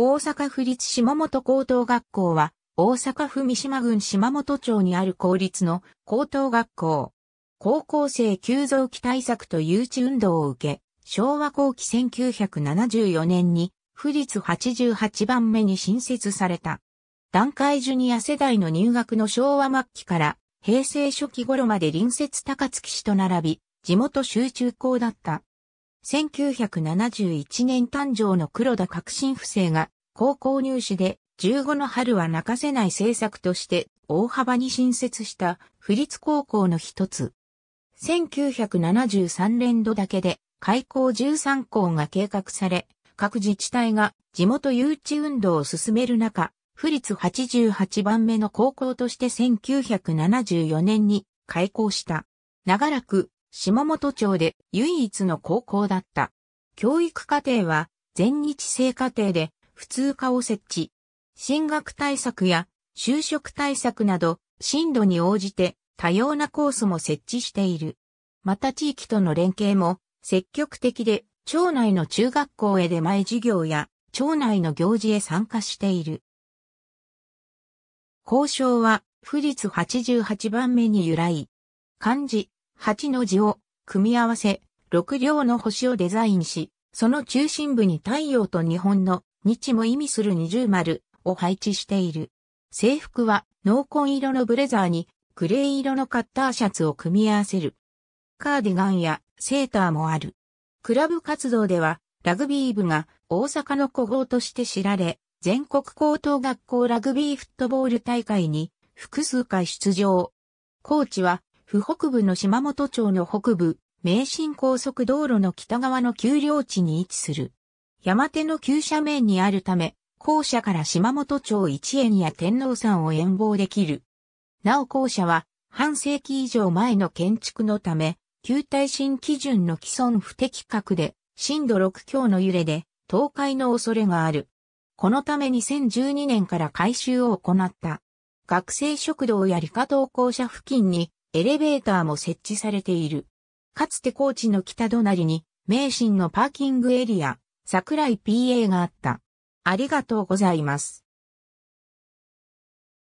大阪府立島本高等学校は、大阪府三島郡島本町にある公立の高等学校。高校生急増期対策と誘致運動を受け、昭和後期1974年に、府立88番目に新設された。段階ジュニア世代の入学の昭和末期から、平成初期頃まで隣接高槻市と並び、地元集中校だった。1971年誕生の黒田革新不正が高校入試で15の春は泣かせない政策として大幅に新設した不立高校の一つ。1973年度だけで開校13校が計画され、各自治体が地元誘致運動を進める中、府立88番目の高校として1974年に開校した。長らく下本町で唯一の高校だった。教育課程は全日制課程で普通科を設置。進学対策や就職対策など進路に応じて多様なコースも設置している。また地域との連携も積極的で町内の中学校へ出前授業や町内の行事へ参加している。交渉は、府立88番目に由来。漢字、8の字を組み合わせ、6両の星をデザインし、その中心部に太陽と日本の日も意味する二重丸を配置している。制服は濃紺色のブレザーにグレー色のカッターシャツを組み合わせる。カーディガンやセーターもある。クラブ活動ではラグビー部が大阪の古豪として知られ、全国高等学校ラグビーフットボール大会に複数回出場。コーチは府北部の島本町の北部、名神高速道路の北側の丘陵地に位置する。山手の急斜面にあるため、校舎から島本町一円や天皇山を遠望できる。なお校舎は、半世紀以上前の建築のため、旧耐震基準の既存不適格で、震度6強の揺れで、倒壊の恐れがある。このため2012年から改修を行った。学生食堂や理科投校舎付近にエレベーターも設置されている。かつて高知の北隣に、名神のパーキングエリア、桜井 PA があった。ありがとうございます。